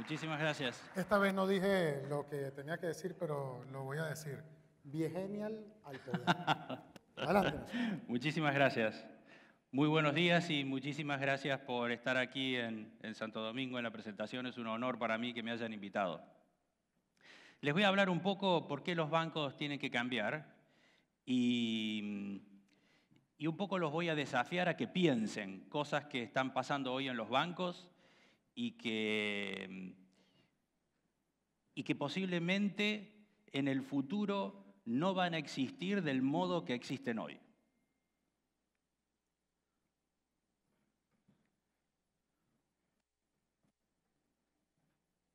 Muchísimas gracias. Esta vez no dije lo que tenía que decir, pero lo voy a decir. Viegenial al Adelante. Muchísimas gracias. Muy buenos días y muchísimas gracias por estar aquí en, Santo Domingo en la presentación. Es un honor para mí que me hayan invitado. Les voy a hablar un poco por qué los bancos tienen que cambiar y un poco los voy a desafiar a que piensen cosas que están pasando hoy en los bancos y que, y que posiblemente en el futuro no van a existir del modo que existen hoy.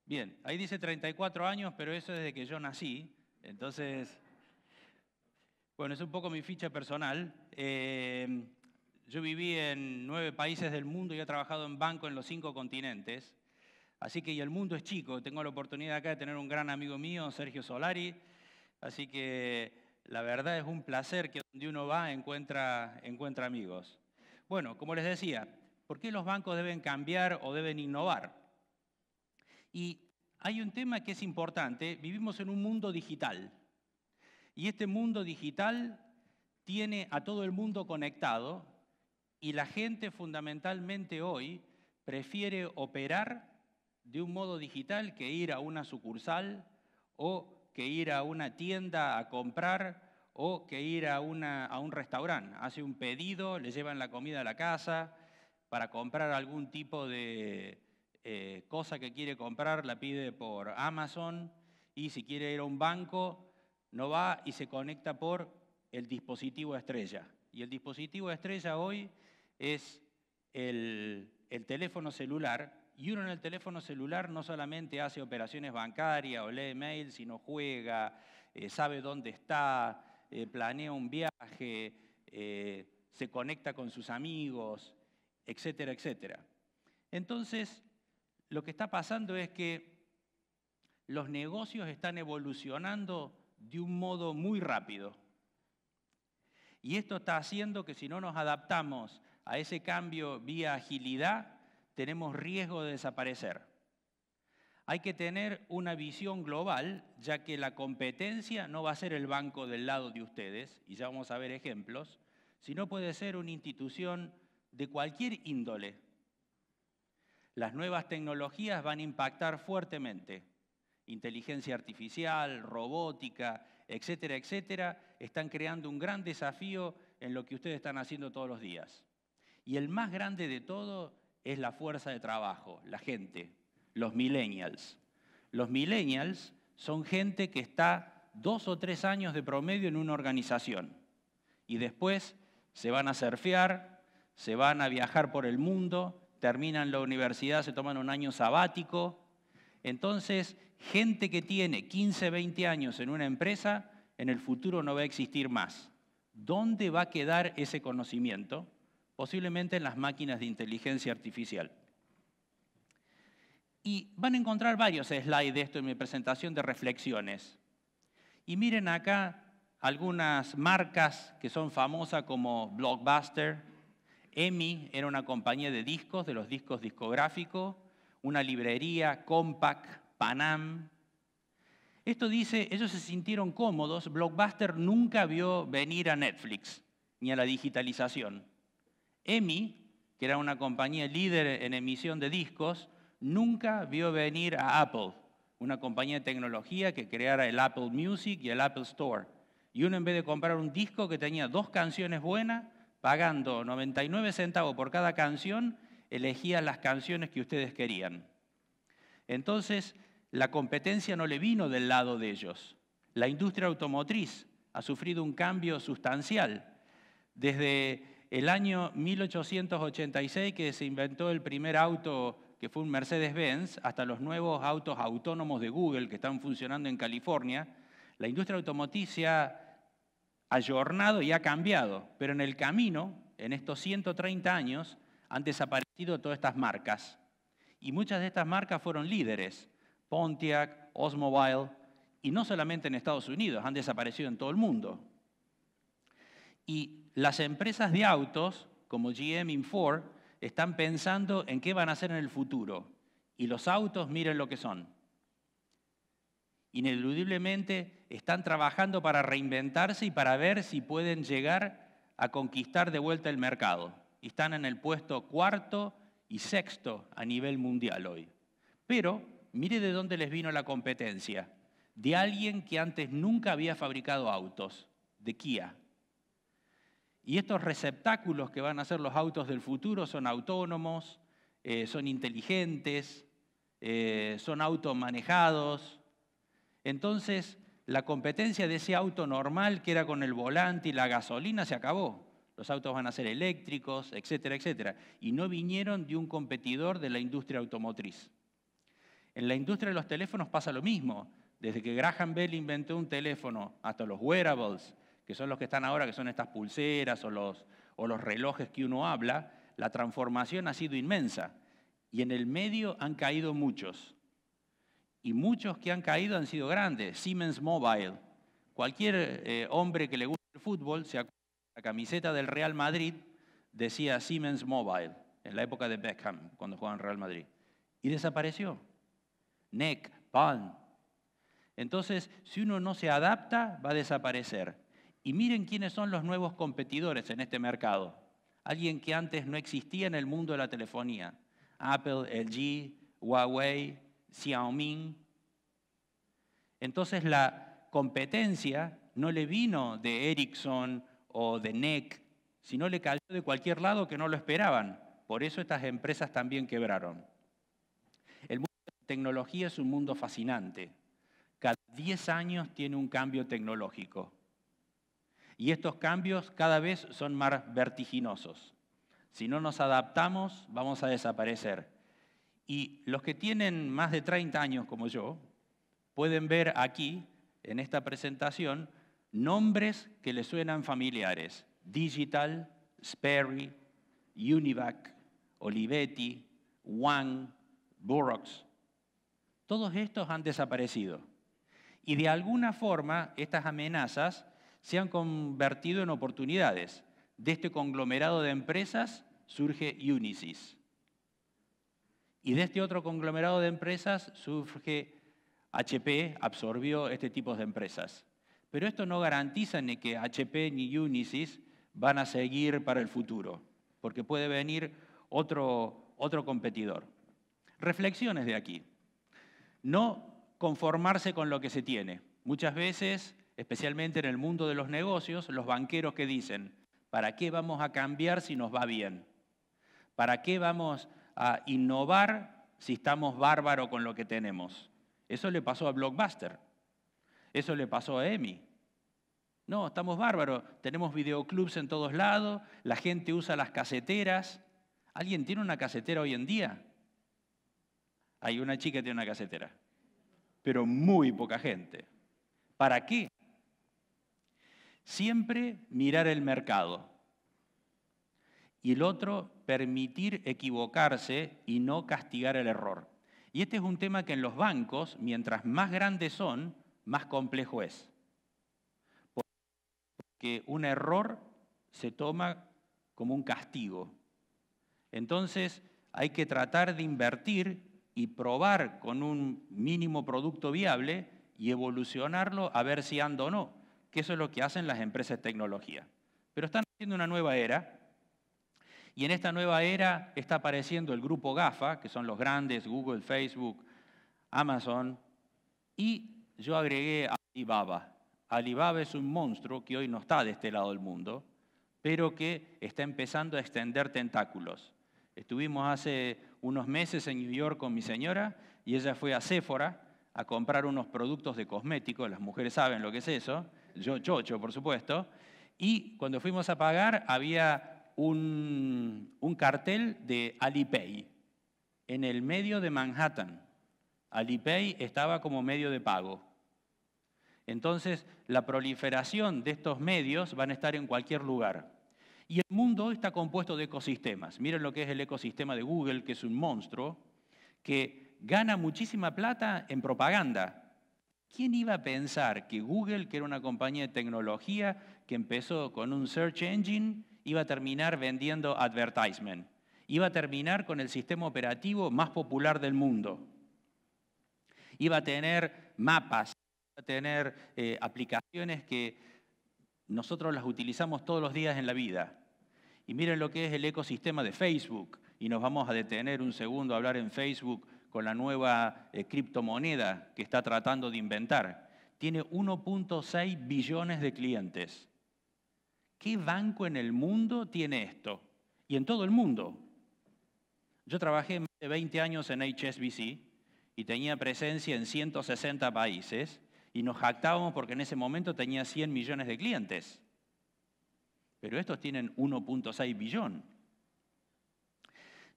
Bien, ahí dice 34 años, pero eso es desde que yo nací. Entonces, bueno, es un poco mi ficha personal. Eh, yo viví en nueve países del mundo y he trabajado en banco en los cinco continentes. Así que el mundo es chico. Tengo la oportunidad acá de tener un gran amigo mío, Sergio Solari. Así que la verdad es un placer que donde uno va encuentra, encuentra amigos. Bueno, como les decía, ¿por qué los bancos deben cambiar o deben innovar? Y hay un tema que es importante. Vivimos en un mundo digital. Y este mundo digital tiene a todo el mundo conectado y la gente fundamentalmente hoy prefiere operar de un modo digital que ir a una sucursal o que ir a una tienda a comprar o que ir a, un restaurante. Hace un pedido, le llevan la comida a la casa para comprar algún tipo de eh, cosa que quiere comprar, la pide por Amazon y si quiere ir a un banco, no va y se conecta por el dispositivo estrella. Y el dispositivo estrella hoy es el, teléfono celular y uno en el teléfono celular no solamente hace operaciones bancarias o lee mail, sino juega, eh, sabe dónde está, eh, planea un viaje, eh, se conecta con sus amigos, etcétera, etcétera. Entonces, lo que está pasando es que los negocios están evolucionando de un modo muy rápido. Y esto está haciendo que si no nos adaptamos a ese cambio vía agilidad, tenemos riesgo de desaparecer. Hay que tener una visión global, ya que la competencia no va a ser el banco del lado de ustedes, y ya vamos a ver ejemplos, sino puede ser una institución de cualquier índole. Las nuevas tecnologías van a impactar fuertemente. Inteligencia artificial, robótica, etcétera, etcétera, están creando un gran desafío en lo que ustedes están haciendo todos los días. Y el más grande de todo es la fuerza de trabajo, la gente, los millennials. Los millennials son gente que está dos o tres años de promedio en una organización y después se van a surfear, se van a viajar por el mundo, terminan la universidad, se toman un año sabático. Entonces, gente que tiene 15, 20 años en una empresa, en el futuro no va a existir más. ¿Dónde va a quedar ese conocimiento? posiblemente en las máquinas de inteligencia artificial. Y van a encontrar varios slides de esto en mi presentación de reflexiones. Y miren acá algunas marcas que son famosas como Blockbuster, EMI era una compañía de discos, de los discos discográficos, una librería, Compaq, Panam. Esto dice, ellos se sintieron cómodos, Blockbuster nunca vio venir a Netflix ni a la digitalización. EMI, que era una compañía líder en emisión de discos, nunca vio venir a Apple, una compañía de tecnología que creara el Apple Music y el Apple Store. Y uno en vez de comprar un disco que tenía dos canciones buenas, pagando 99 centavos por cada canción, elegía las canciones que ustedes querían. Entonces, la competencia no le vino del lado de ellos. La industria automotriz ha sufrido un cambio sustancial. Desde el año 1886 que se inventó el primer auto que fue un Mercedes-Benz, hasta los nuevos autos autónomos de Google que están funcionando en California, la industria automoticia ha ayornado y ha cambiado, pero en el camino, en estos 130 años, han desaparecido todas estas marcas. Y muchas de estas marcas fueron líderes, Pontiac, Oldsmobile, y no solamente en Estados Unidos, han desaparecido en todo el mundo. Y las empresas de autos, como GM y Ford, están pensando en qué van a hacer en el futuro. Y los autos, miren lo que son. Ineludiblemente están trabajando para reinventarse y para ver si pueden llegar a conquistar de vuelta el mercado. están en el puesto cuarto y sexto a nivel mundial hoy. Pero mire de dónde les vino la competencia. De alguien que antes nunca había fabricado autos, de Kia. Y estos receptáculos que van a ser los autos del futuro son autónomos, eh, son inteligentes, eh, son automanejados. Entonces, la competencia de ese auto normal que era con el volante y la gasolina se acabó. Los autos van a ser eléctricos, etcétera, etcétera. Y no vinieron de un competidor de la industria automotriz. En la industria de los teléfonos pasa lo mismo. Desde que Graham Bell inventó un teléfono hasta los wearables, que son los que están ahora, que son estas pulseras o los, o los relojes que uno habla, la transformación ha sido inmensa. Y en el medio han caído muchos. Y muchos que han caído han sido grandes. Siemens Mobile. Cualquier eh, hombre que le guste el fútbol, se acuerda la camiseta del Real Madrid decía Siemens Mobile, en la época de Beckham, cuando jugaba en Real Madrid. Y desapareció. Neck, palm. Entonces, si uno no se adapta, va a desaparecer. Y miren quiénes son los nuevos competidores en este mercado. Alguien que antes no existía en el mundo de la telefonía. Apple, LG, Huawei, Xiaomi. Entonces la competencia no le vino de Ericsson o de NEC, sino le cayó de cualquier lado que no lo esperaban. Por eso estas empresas también quebraron. El mundo de la tecnología es un mundo fascinante. Cada 10 años tiene un cambio tecnológico. Y estos cambios cada vez son más vertiginosos. Si no nos adaptamos, vamos a desaparecer. Y los que tienen más de 30 años como yo, pueden ver aquí, en esta presentación, nombres que les suenan familiares. Digital, Sperry, Univac, Olivetti, Wang, Burroughs. Todos estos han desaparecido. Y de alguna forma, estas amenazas se han convertido en oportunidades. De este conglomerado de empresas surge Unisys. Y de este otro conglomerado de empresas surge HP, absorbió este tipo de empresas. Pero esto no garantiza ni que HP ni Unisys van a seguir para el futuro, porque puede venir otro, otro competidor. Reflexiones de aquí. No conformarse con lo que se tiene. Muchas veces especialmente en el mundo de los negocios, los banqueros que dicen, ¿para qué vamos a cambiar si nos va bien? ¿Para qué vamos a innovar si estamos bárbaros con lo que tenemos? Eso le pasó a Blockbuster, eso le pasó a EMI. No, estamos bárbaros, tenemos videoclubs en todos lados, la gente usa las caseteras. ¿Alguien tiene una casetera hoy en día? Hay una chica que tiene una casetera, pero muy poca gente. ¿Para qué? Siempre mirar el mercado. Y el otro, permitir equivocarse y no castigar el error. Y este es un tema que en los bancos, mientras más grandes son, más complejo es. Porque un error se toma como un castigo. Entonces hay que tratar de invertir y probar con un mínimo producto viable y evolucionarlo a ver si anda o no que eso es lo que hacen las empresas de tecnología. Pero están haciendo una nueva era y en esta nueva era está apareciendo el grupo GAFA, que son los grandes, Google, Facebook, Amazon, y yo agregué Alibaba. Alibaba es un monstruo que hoy no está de este lado del mundo, pero que está empezando a extender tentáculos. Estuvimos hace unos meses en New York con mi señora y ella fue a Sephora a comprar unos productos de cosméticos, las mujeres saben lo que es eso, yo chocho, por supuesto, y cuando fuimos a pagar había un, un cartel de Alipay en el medio de Manhattan. Alipay estaba como medio de pago. Entonces, la proliferación de estos medios van a estar en cualquier lugar. Y el mundo está compuesto de ecosistemas. Miren lo que es el ecosistema de Google, que es un monstruo, que gana muchísima plata en propaganda. ¿Quién iba a pensar que Google, que era una compañía de tecnología que empezó con un search engine, iba a terminar vendiendo advertisement? Iba a terminar con el sistema operativo más popular del mundo. Iba a tener mapas, iba a tener eh, aplicaciones que nosotros las utilizamos todos los días en la vida. Y miren lo que es el ecosistema de Facebook. Y nos vamos a detener un segundo a hablar en Facebook con la nueva eh, criptomoneda que está tratando de inventar. Tiene 1.6 billones de clientes. ¿Qué banco en el mundo tiene esto? Y en todo el mundo. Yo trabajé más de 20 años en HSBC y tenía presencia en 160 países y nos jactábamos porque en ese momento tenía 100 millones de clientes. Pero estos tienen 1.6 billón.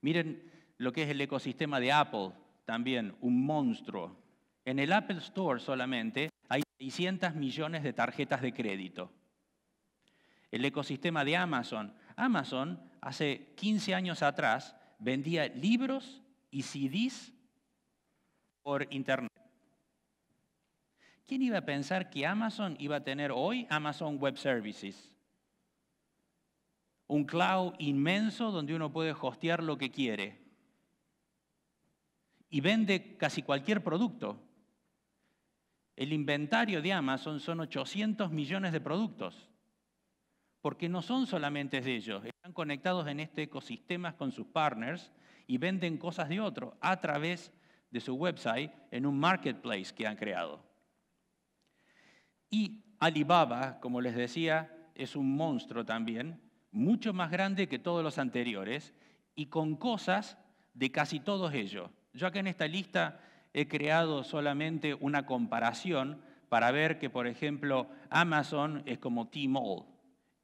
Miren lo que es el ecosistema de Apple, también un monstruo. En el Apple Store solamente hay 600 millones de tarjetas de crédito. El ecosistema de Amazon. Amazon hace 15 años atrás vendía libros y CDs por Internet. ¿Quién iba a pensar que Amazon iba a tener hoy Amazon Web Services? Un cloud inmenso donde uno puede hostear lo que quiere y vende casi cualquier producto. El inventario de Amazon son 800 millones de productos, porque no son solamente de ellos, están conectados en este ecosistema con sus partners y venden cosas de otro a través de su website en un marketplace que han creado. Y Alibaba, como les decía, es un monstruo también, mucho más grande que todos los anteriores y con cosas de casi todos ellos. Yo acá en esta lista he creado solamente una comparación para ver que, por ejemplo, Amazon es como T-Mall,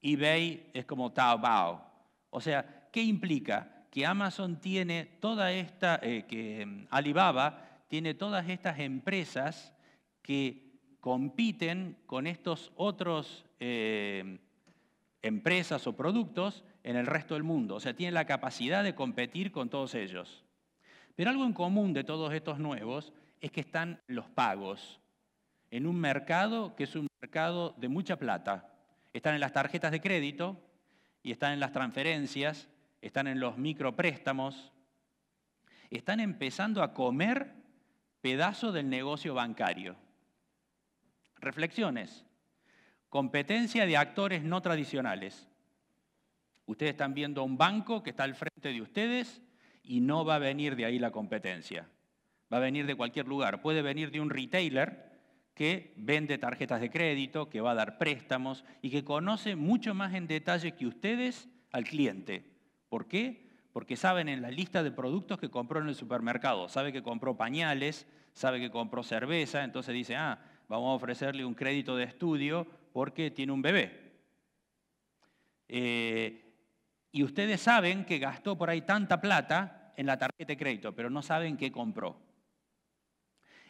eBay es como Taobao. O sea, ¿qué implica? Que Amazon tiene toda esta, eh, que mm, Alibaba tiene todas estas empresas que compiten con estos otros eh, empresas o productos en el resto del mundo. O sea, tiene la capacidad de competir con todos ellos. Pero algo en común de todos estos nuevos es que están los pagos en un mercado que es un mercado de mucha plata. Están en las tarjetas de crédito y están en las transferencias, están en los micropréstamos, están empezando a comer pedazo del negocio bancario. Reflexiones. Competencia de actores no tradicionales. Ustedes están viendo a un banco que está al frente de ustedes y no va a venir de ahí la competencia. Va a venir de cualquier lugar. Puede venir de un retailer que vende tarjetas de crédito, que va a dar préstamos y que conoce mucho más en detalle que ustedes al cliente. ¿Por qué? Porque saben en la lista de productos que compró en el supermercado, sabe que compró pañales, sabe que compró cerveza, entonces dice, ah, vamos a ofrecerle un crédito de estudio porque tiene un bebé. Eh, y ustedes saben que gastó por ahí tanta plata en la tarjeta de crédito, pero no saben qué compró.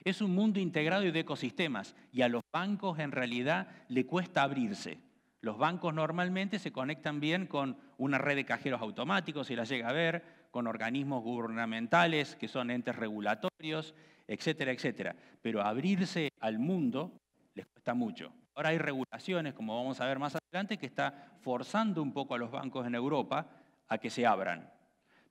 Es un mundo integrado y de ecosistemas, y a los bancos en realidad le cuesta abrirse. Los bancos normalmente se conectan bien con una red de cajeros automáticos, si la llega a ver, con organismos gubernamentales que son entes regulatorios, etcétera, etcétera. Pero abrirse al mundo les cuesta mucho. Ahora hay regulaciones, como vamos a ver más adelante, que está forzando un poco a los bancos en Europa a que se abran.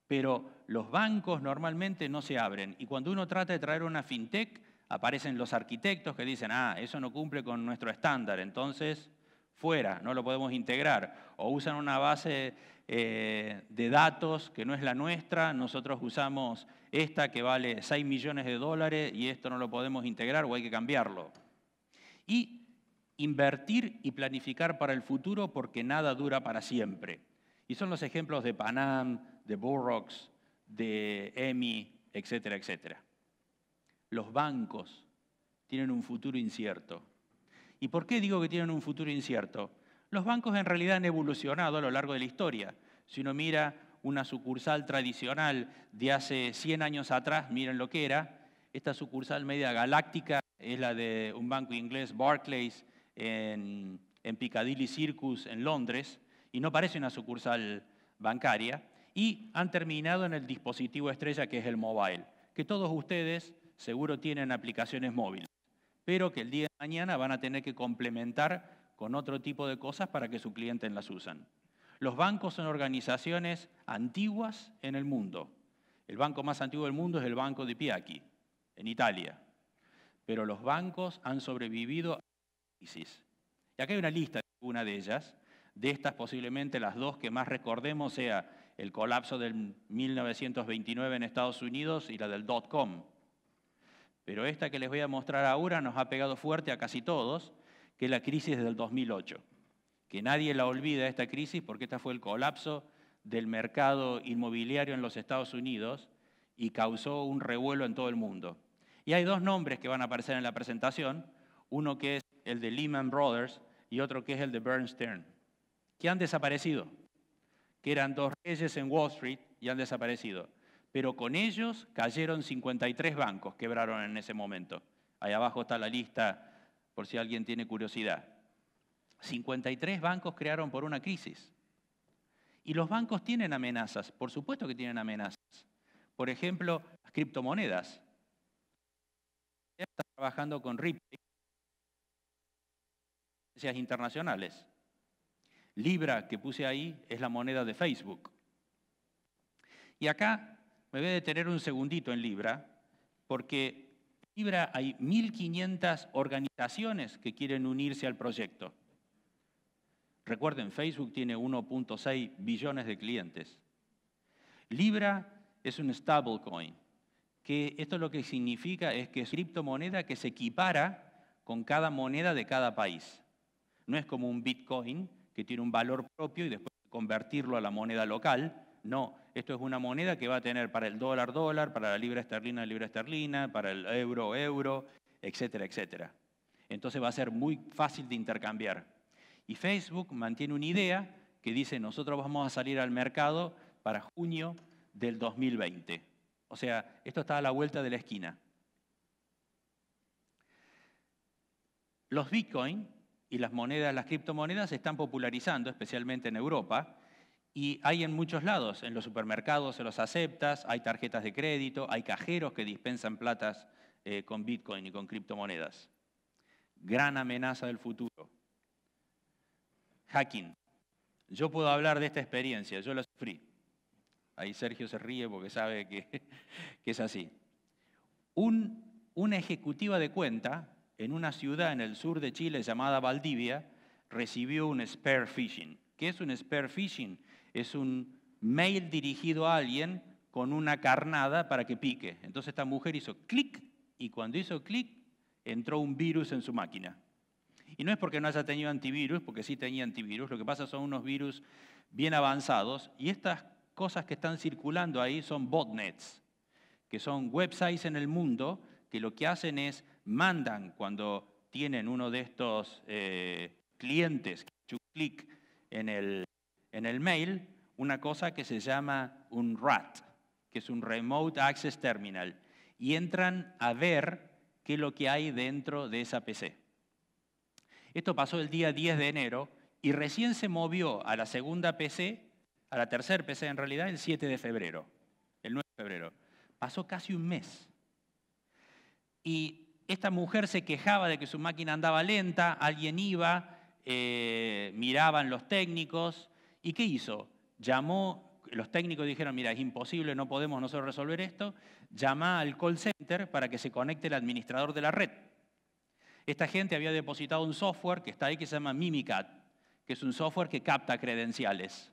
Pero los bancos normalmente no se abren. Y cuando uno trata de traer una fintech, aparecen los arquitectos que dicen, ah, eso no cumple con nuestro estándar, entonces fuera, no lo podemos integrar. O usan una base eh, de datos que no es la nuestra, nosotros usamos esta que vale 6 millones de dólares y esto no lo podemos integrar o hay que cambiarlo. Y Invertir y planificar para el futuro porque nada dura para siempre. Y son los ejemplos de Panam, de Burroughs, de EMI, etcétera, etcétera. Los bancos tienen un futuro incierto. ¿Y por qué digo que tienen un futuro incierto? Los bancos en realidad han evolucionado a lo largo de la historia. Si uno mira una sucursal tradicional de hace 100 años atrás, miren lo que era, esta sucursal media galáctica es la de un banco inglés, Barclays, en, Piccadilly Circus en Londres y no parece una sucursal bancaria. Y han terminado en el dispositivo estrella que es el mobile, que todos ustedes seguro tienen aplicaciones móviles, pero que el día de mañana van a tener que complementar con otro tipo de cosas para que sus clientes las usan. Los bancos son organizaciones antiguas en el mundo. El banco más antiguo del mundo es el Banco di Piacchi, en Italia. Pero los bancos han sobrevivido y acá hay una lista de una de ellas. De estas, posiblemente las dos que más recordemos sea el colapso del 1929 en Estados Unidos y la del dot-com. Pero esta que les voy a mostrar ahora nos ha pegado fuerte a casi todos, que es la crisis del 2008. Que nadie la olvida esta crisis porque esta fue el colapso del mercado inmobiliario en los Estados Unidos y causó un revuelo en todo el mundo. Y hay dos nombres que van a aparecer en la presentación. Uno que es el de Lehman Brothers y otro que es el de Bernstein, que han desaparecido, que eran dos reyes en Wall Street y han desaparecido. Pero con ellos cayeron 53 bancos, quebraron en ese momento. Ahí abajo está la lista por si alguien tiene curiosidad. 53 bancos crearon por una crisis. Y los bancos tienen amenazas, por supuesto que tienen amenazas. Por ejemplo, las criptomonedas. Está trabajando con Ripple, internacionales. Libra que puse ahí es la moneda de Facebook. Y acá me voy a detener un segundito en Libra, porque Libra hay 1.500 organizaciones que quieren unirse al proyecto. Recuerden, Facebook tiene 1.6 billones de clientes. Libra es un stablecoin, que esto lo que significa es que es criptomoneda que se equipara con cada moneda de cada país. No es como un Bitcoin que tiene un valor propio y después convertirlo a la moneda local. No, esto es una moneda que va a tener para el dólar dólar, para la libra esterlina libra esterlina, para el euro euro, etcétera, etcétera. Entonces va a ser muy fácil de intercambiar. Y Facebook mantiene una idea que dice nosotros vamos a salir al mercado para junio del 2020. O sea, esto está a la vuelta de la esquina. Los Bitcoin y las monedas, las criptomonedas se están popularizando, especialmente en Europa, y hay en muchos lados, en los supermercados se los aceptas, hay tarjetas de crédito, hay cajeros que dispensan platas eh, con Bitcoin y con criptomonedas. Gran amenaza del futuro. Hacking. Yo puedo hablar de esta experiencia, yo la sufrí. Ahí Sergio se ríe porque sabe que, es así. una ejecutiva de cuenta en una ciudad en el sur de Chile llamada Valdivia, recibió un spare phishing. ¿Qué es un spare phishing? Es un mail dirigido a alguien con una carnada para que pique. Entonces esta mujer hizo clic y cuando hizo clic entró un virus en su máquina. Y no es porque no haya tenido antivirus, porque sí tenía antivirus, lo que pasa son unos virus bien avanzados y estas cosas que están circulando ahí son botnets, que son websites en el mundo que lo que hacen es mandan cuando tienen uno de estos eh, clientes que clic en el, en el mail, una cosa que se llama un RAT, que es un Remote Access Terminal, y entran a ver qué es lo que hay dentro de esa PC. Esto pasó el día 10 de enero y recién se movió a la segunda PC, a la tercera PC en realidad, el 7 de febrero, el 9 de febrero. Pasó casi un mes. Y esta mujer se quejaba de que su máquina andaba lenta, alguien iba, eh, miraban los técnicos, ¿y qué hizo? Llamó, los técnicos dijeron, mira, es imposible, no podemos nosotros resolver esto, llama al call center para que se conecte el administrador de la red. Esta gente había depositado un software que está ahí que se llama Mimicat, que es un software que capta credenciales.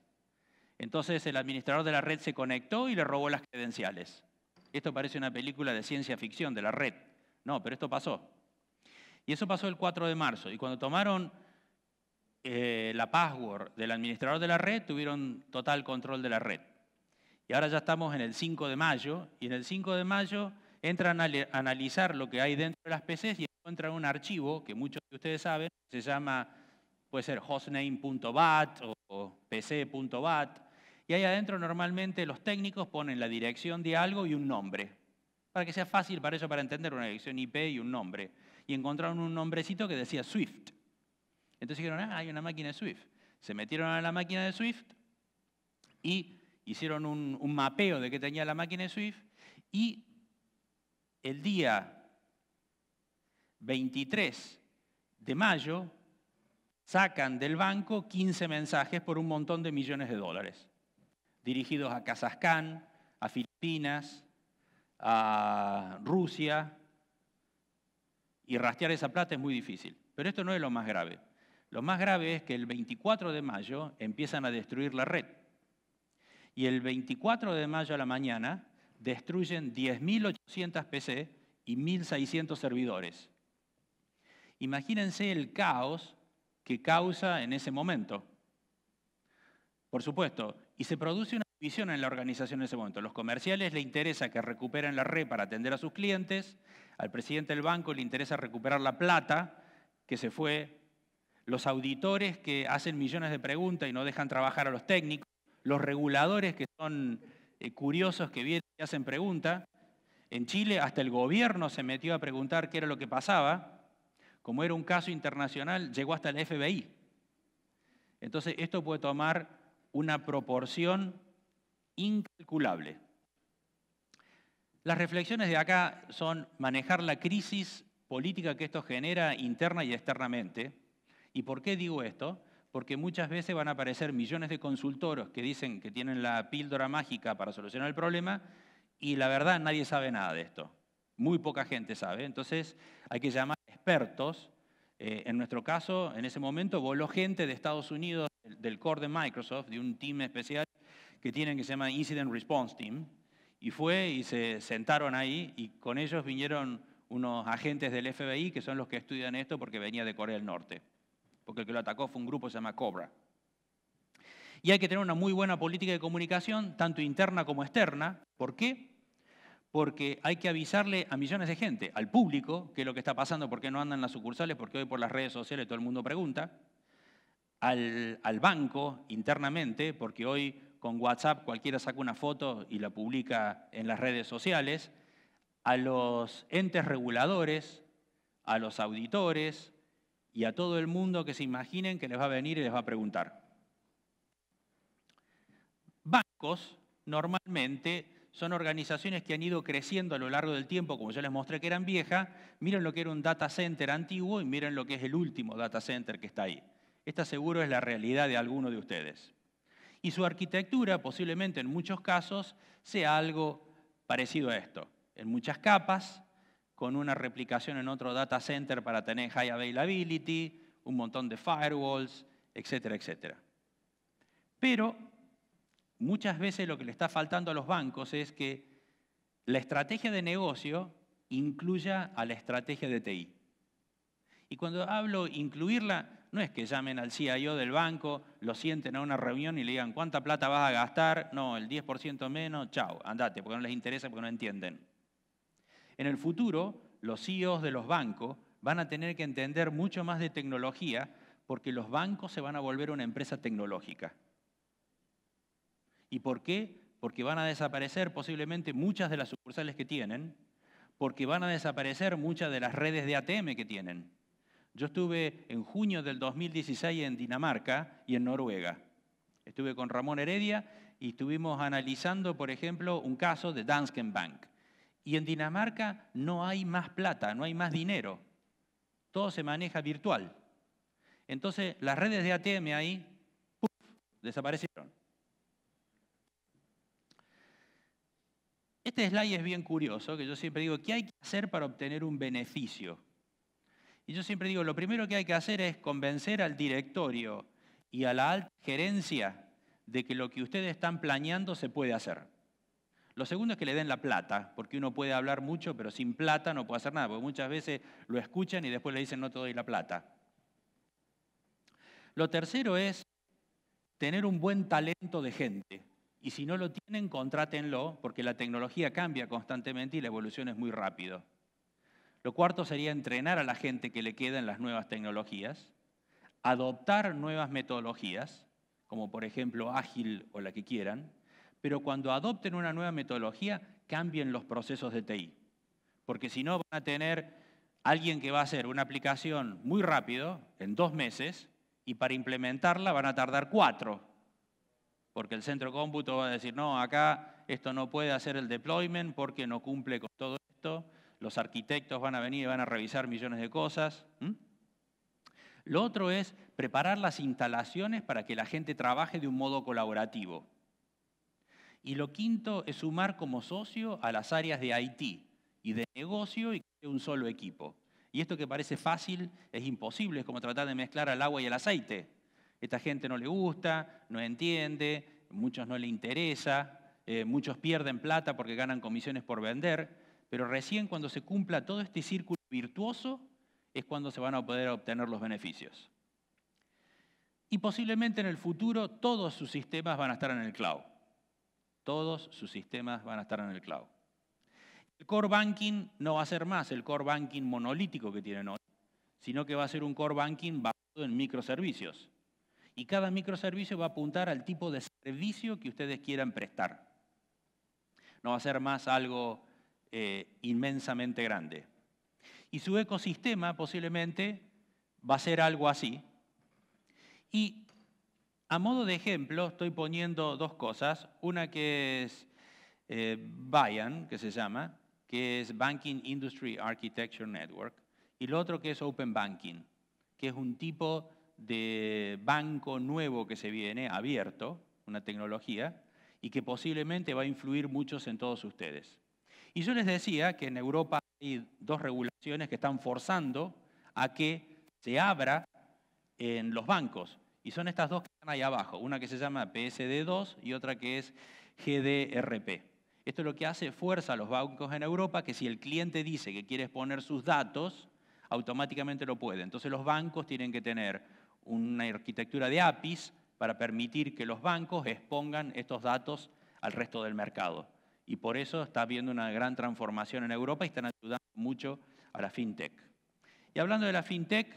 Entonces el administrador de la red se conectó y le robó las credenciales. Esto parece una película de ciencia ficción de la red. No, pero esto pasó. Y eso pasó el 4 de marzo. Y cuando tomaron eh, la password del administrador de la red, tuvieron total control de la red. Y ahora ya estamos en el 5 de mayo, y en el 5 de mayo entran a analizar lo que hay dentro de las PCs y encuentran un archivo que muchos de ustedes saben, se llama, puede ser hostname.bat o pc.bat, y ahí adentro normalmente los técnicos ponen la dirección de algo y un nombre para que sea fácil para eso, para entender una elección IP y un nombre. Y encontraron un nombrecito que decía Swift. Entonces dijeron, ah, hay una máquina de Swift. Se metieron a la máquina de Swift y hicieron un, un mapeo de qué tenía la máquina de Swift y el día 23 de mayo sacan del banco 15 mensajes por un montón de millones de dólares, dirigidos a Kazajstán, a Filipinas, a Rusia, y rastrear esa plata es muy difícil. Pero esto no es lo más grave. Lo más grave es que el 24 de mayo empiezan a destruir la red. Y el 24 de mayo a la mañana destruyen 10.800 PC y 1.600 servidores. Imagínense el caos que causa en ese momento. Por supuesto, y se produce una división en la organización en ese momento. Los comerciales le interesa que recuperen la red para atender a sus clientes, al presidente del banco le interesa recuperar la plata que se fue, los auditores que hacen millones de preguntas y no dejan trabajar a los técnicos, los reguladores que son eh, curiosos que vienen y hacen preguntas. En Chile hasta el gobierno se metió a preguntar qué era lo que pasaba. Como era un caso internacional, llegó hasta el FBI. Entonces esto puede tomar una proporción incalculable. Las reflexiones de acá son manejar la crisis política que esto genera interna y externamente. ¿Y por qué digo esto? Porque muchas veces van a aparecer millones de consultoros que dicen que tienen la píldora mágica para solucionar el problema y la verdad nadie sabe nada de esto. Muy poca gente sabe. Entonces hay que llamar expertos eh, en nuestro caso, en ese momento, voló gente de Estados Unidos, del core de Microsoft, de un team especial que tienen que se llama Incident Response Team, y fue y se sentaron ahí y con ellos vinieron unos agentes del FBI que son los que estudian esto porque venía de Corea del Norte, porque el que lo atacó fue un grupo que se llama Cobra. Y hay que tener una muy buena política de comunicación, tanto interna como externa. ¿Por qué? porque hay que avisarle a millones de gente, al público, qué es lo que está pasando, por qué no andan las sucursales, porque hoy por las redes sociales todo el mundo pregunta, al, al banco internamente, porque hoy con WhatsApp cualquiera saca una foto y la publica en las redes sociales, a los entes reguladores, a los auditores y a todo el mundo que se imaginen que les va a venir y les va a preguntar. Bancos normalmente son organizaciones que han ido creciendo a lo largo del tiempo, como yo les mostré que eran viejas, miren lo que era un data center antiguo y miren lo que es el último data center que está ahí. Esta seguro es la realidad de alguno de ustedes. Y su arquitectura posiblemente en muchos casos sea algo parecido a esto, en muchas capas, con una replicación en otro data center para tener high availability, un montón de firewalls, etcétera, etcétera. Pero muchas veces lo que le está faltando a los bancos es que la estrategia de negocio incluya a la estrategia de TI. Y cuando hablo incluirla, no es que llamen al CIO del banco, lo sienten a una reunión y le digan cuánta plata vas a gastar, no, el 10% menos, chao, andate, porque no les interesa, porque no entienden. En el futuro, los CEOs de los bancos van a tener que entender mucho más de tecnología porque los bancos se van a volver una empresa tecnológica. ¿Y por qué? Porque van a desaparecer posiblemente muchas de las sucursales que tienen, porque van a desaparecer muchas de las redes de ATM que tienen. Yo estuve en junio del 2016 en Dinamarca y en Noruega. Estuve con Ramón Heredia y estuvimos analizando, por ejemplo, un caso de Dansken Bank. Y en Dinamarca no hay más plata, no hay más dinero. Todo se maneja virtual. Entonces, las redes de ATM ahí desaparecieron. Este slide es bien curioso, que yo siempre digo, ¿qué hay que hacer para obtener un beneficio? Y yo siempre digo, lo primero que hay que hacer es convencer al directorio y a la alta gerencia de que lo que ustedes están planeando se puede hacer. Lo segundo es que le den la plata, porque uno puede hablar mucho, pero sin plata no puede hacer nada, porque muchas veces lo escuchan y después le dicen no te doy la plata. Lo tercero es tener un buen talento de gente. Y si no lo tienen, contrátenlo, porque la tecnología cambia constantemente y la evolución es muy rápido. Lo cuarto sería entrenar a la gente que le queda las nuevas tecnologías, adoptar nuevas metodologías, como por ejemplo ágil o la que quieran, pero cuando adopten una nueva metodología, cambien los procesos de TI. Porque si no, van a tener alguien que va a hacer una aplicación muy rápido, en dos meses, y para implementarla van a tardar cuatro porque el centro cómputo va a decir, no, acá esto no puede hacer el deployment porque no cumple con todo esto, los arquitectos van a venir y van a revisar millones de cosas. Lo otro es preparar las instalaciones para que la gente trabaje de un modo colaborativo. Y lo quinto es sumar como socio a las áreas de IT y de negocio y que un solo equipo. Y esto que parece fácil es imposible, es como tratar de mezclar el agua y el aceite. Esta gente no le gusta, no entiende, muchos no le interesa, eh, muchos pierden plata porque ganan comisiones por vender, pero recién cuando se cumpla todo este círculo virtuoso es cuando se van a poder obtener los beneficios. Y posiblemente en el futuro todos sus sistemas van a estar en el cloud. Todos sus sistemas van a estar en el cloud. El core banking no va a ser más el core banking monolítico que tienen hoy, sino que va a ser un core banking basado en microservicios. Y cada microservicio va a apuntar al tipo de servicio que ustedes quieran prestar. No va a ser más algo eh, inmensamente grande. Y su ecosistema posiblemente va a ser algo así. Y a modo de ejemplo estoy poniendo dos cosas. Una que es eh, que se llama, que es Banking Industry Architecture Network, y lo otro que es Open Banking, que es un tipo de banco nuevo que se viene, abierto, una tecnología, y que posiblemente va a influir muchos en todos ustedes. Y yo les decía que en Europa hay dos regulaciones que están forzando a que se abra en los bancos. Y son estas dos que están ahí abajo, una que se llama PSD2 y otra que es GDRP. Esto es lo que hace fuerza a los bancos en Europa, que si el cliente dice que quiere exponer sus datos, automáticamente lo puede. Entonces los bancos tienen que tener una arquitectura de APIs para permitir que los bancos expongan estos datos al resto del mercado. Y por eso está habiendo una gran transformación en Europa y están ayudando mucho a la fintech. Y hablando de la fintech,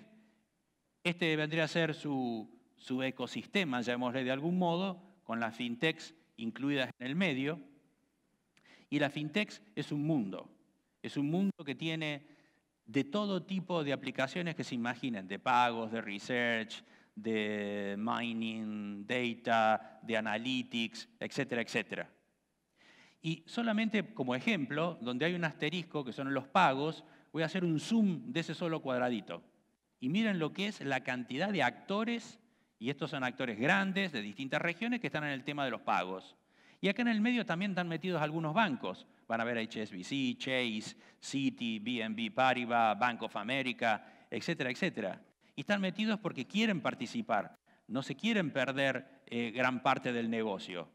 este vendría a ser su, ecosistema, llamémosle de algún modo, con las fintechs incluidas en el medio. Y la fintech es un mundo. Es un mundo que tiene de todo tipo de aplicaciones que se imaginen, de pagos, de research, de mining, data, de analytics, etcétera, etcétera. Y solamente como ejemplo, donde hay un asterisco, que son los pagos, voy a hacer un zoom de ese solo cuadradito. Y miren lo que es la cantidad de actores, y estos son actores grandes de distintas regiones que están en el tema de los pagos. Y acá en el medio también están metidos algunos bancos. Van a ver HSBC, Chase, Citi, BNB Paribas, Bank of America, etcétera, etcétera. Y están metidos porque quieren participar, no se quieren perder eh, gran parte del negocio.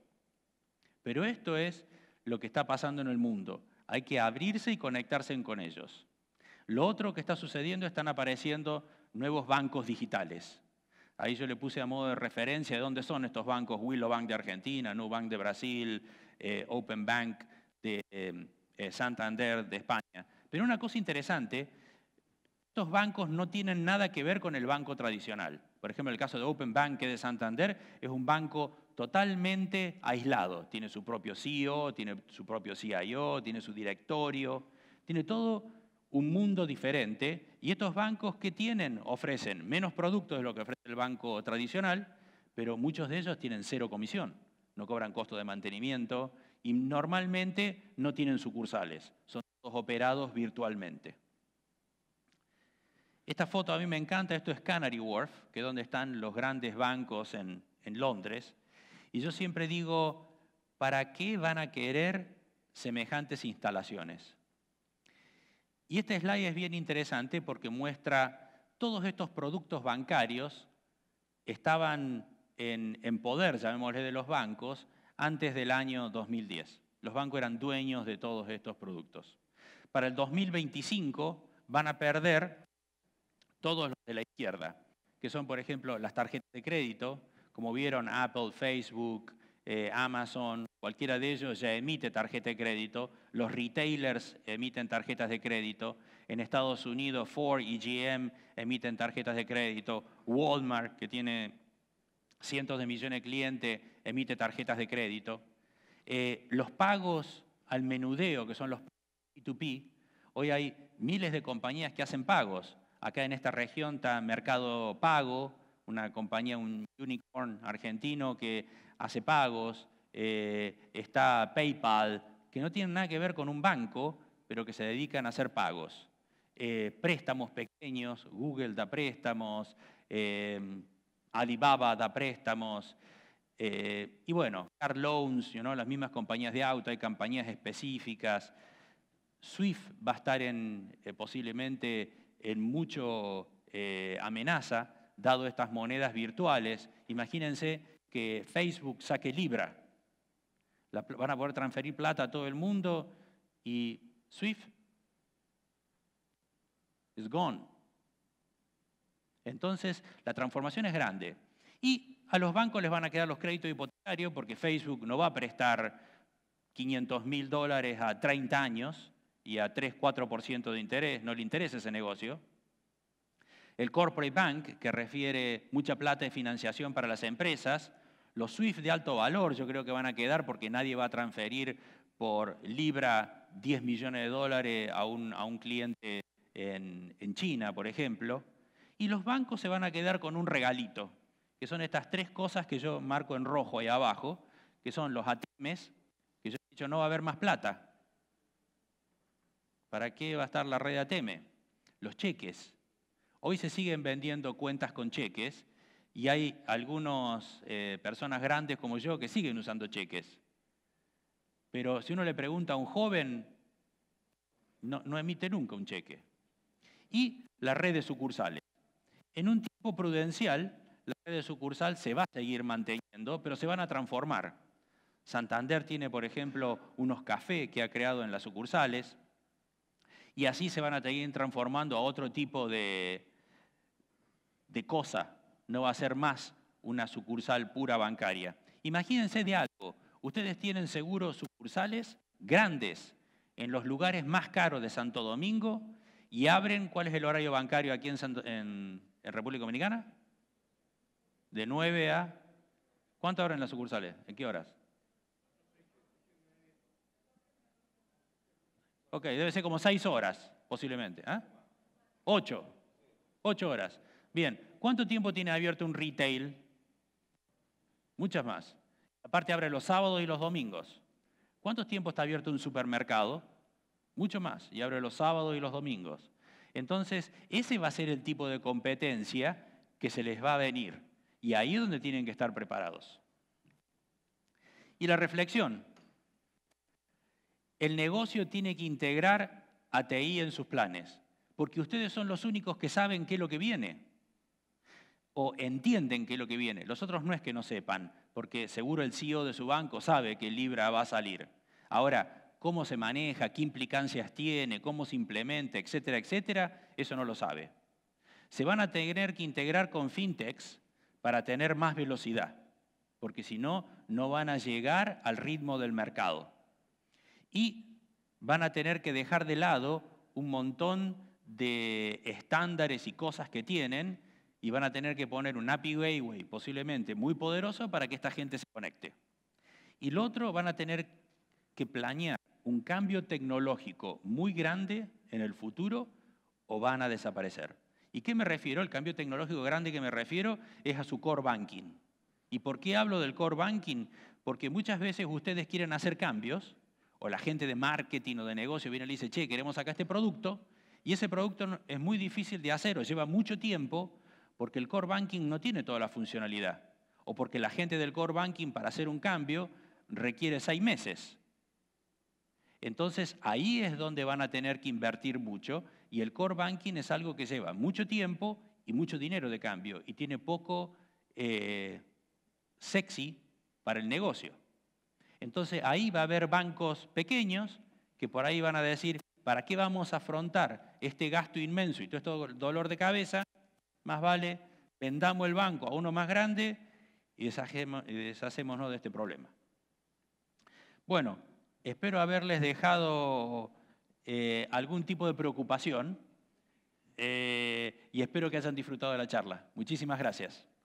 Pero esto es lo que está pasando en el mundo. Hay que abrirse y conectarse con ellos. Lo otro que está sucediendo, están apareciendo nuevos bancos digitales. Ahí yo le puse a modo de referencia de dónde son estos bancos, Willow Bank de Argentina, Nubank de Brasil, eh, Open Bank de eh, eh, Santander de España. Pero una cosa interesante, estos bancos no tienen nada que ver con el banco tradicional. Por ejemplo, el caso de Open Bank que de Santander es un banco totalmente aislado. Tiene su propio CEO, tiene su propio CIO, tiene su directorio, tiene todo un mundo diferente y estos bancos que tienen ofrecen menos productos de lo que ofrece el banco tradicional, pero muchos de ellos tienen cero comisión, no cobran costo de mantenimiento y normalmente no tienen sucursales, son todos operados virtualmente. Esta foto a mí me encanta, esto es Canary Wharf, que es donde están los grandes bancos en Londres. Y yo siempre digo, ¿para qué van a querer semejantes instalaciones? Y este slide es bien interesante porque muestra todos estos productos bancarios estaban en, en poder, llamémosle, de los bancos antes del año 2010. Los bancos eran dueños de todos estos productos. Para el 2025 van a perder todos los de la izquierda, que son, por ejemplo, las tarjetas de crédito, como vieron Apple, Facebook, eh, Amazon, cualquiera de ellos ya emite tarjeta de crédito, los retailers emiten tarjetas de crédito, en Estados Unidos Ford y GM emiten tarjetas de crédito, Walmart, que tiene cientos de millones de clientes, emite tarjetas de crédito. Eh, los pagos al menudeo, que son los P2P, hoy hay miles de compañías que hacen pagos. Acá en esta región está Mercado Pago, una compañía, un unicorn argentino que hace pagos, eh, está PayPal, que no tienen nada que ver con un banco, pero que se dedican a hacer pagos. Eh, préstamos pequeños, Google da préstamos, eh, Alibaba da préstamos, y bueno, car loans, las mismas compañías de auto, hay compañías específicas. Swift va a estar posiblemente en mucho amenaza, dado estas monedas virtuales. Imagínense que Facebook saque Libra. van a poder transferir plata a todo el mundo y Swift is gone. Entonces, la transformación es grande. Y a los bancos les van a quedar los créditos hipotecarios porque Facebook no va a prestar 500 mil dólares a 30 años y a 3, 4% de interés. No le interesa ese negocio el Corporate Bank, que refiere mucha plata de financiación para las empresas, los SWIFT de alto valor yo creo que van a quedar porque nadie va a transferir por libra 10 millones de dólares a un, a un cliente en, en China, por ejemplo. Y los bancos se van a quedar con un regalito, que son estas tres cosas que yo marco en rojo ahí abajo, que son los ATMs, que yo he dicho no va a haber más plata. ¿Para qué va a estar la red ATM? Los cheques. Hoy se siguen vendiendo cuentas con cheques y hay algunas eh, personas grandes como yo que siguen usando cheques. Pero si uno le pregunta a un joven, no, no emite nunca un cheque. Y la red de sucursales. En un tiempo prudencial, la red de sucursal se va a seguir manteniendo, pero se van a transformar. Santander tiene, por ejemplo, unos cafés que ha creado en las sucursales, y así se van a seguir transformando a otro tipo de, de cosa, no va a ser más una sucursal pura bancaria. Imagínense de algo, ustedes tienen seguros sucursales grandes en los lugares más caros de Santo Domingo y abren, ¿cuál es el horario bancario aquí en, República Dominicana? De 9 a... ¿Cuánto abren las sucursales? ¿En qué horas? Ok, debe ser como 6 horas, posiblemente. 8. ¿ah? 8 horas. Bien, ¿cuánto tiempo tiene abierto un retail? Muchas más. Aparte abre los sábados y los domingos. ¿Cuánto tiempo está abierto un supermercado? Mucho más. Y abre los sábados y los domingos. Entonces, ese va a ser el tipo de competencia que se les va a venir. Y ahí es donde tienen que estar preparados. Y la reflexión. El negocio tiene que integrar a TI en sus planes, porque ustedes son los únicos que saben qué es lo que viene o entienden qué es lo que viene. Los otros no es que no sepan, porque seguro el CEO de su banco sabe que Libra va a salir. Ahora, cómo se maneja, qué implicancias tiene, cómo se implementa, etcétera, etcétera, eso no lo sabe. Se van a tener que integrar con fintechs para tener más velocidad, porque si no, no van a llegar al ritmo del mercado. Y van a tener que dejar de lado un montón de estándares y cosas que tienen y van a tener que poner un API Gateway posiblemente muy poderoso para que esta gente se conecte. Y lo otro, van a tener que planear un cambio tecnológico muy grande en el futuro o van a desaparecer. ¿Y qué me refiero? El cambio tecnológico grande que me refiero es a su core banking. ¿Y por qué hablo del core banking? Porque muchas veces ustedes quieren hacer cambios, o la gente de marketing o de negocio viene y dice, che, queremos sacar este producto, y ese producto es muy difícil de hacer, o lleva mucho tiempo, porque el core banking no tiene toda la funcionalidad, o porque la gente del core banking para hacer un cambio requiere seis meses. Entonces ahí es donde van a tener que invertir mucho y el core banking es algo que lleva mucho tiempo y mucho dinero de cambio y tiene poco eh, sexy para el negocio. Entonces ahí va a haber bancos pequeños que por ahí van a decir, ¿para qué vamos a afrontar este gasto inmenso y todo este dolor de cabeza más vale vendamos el banco a uno más grande y deshacémonos de este problema. Bueno, espero haberles dejado eh, algún tipo de preocupación eh, y espero que hayan disfrutado de la charla. Muchísimas gracias.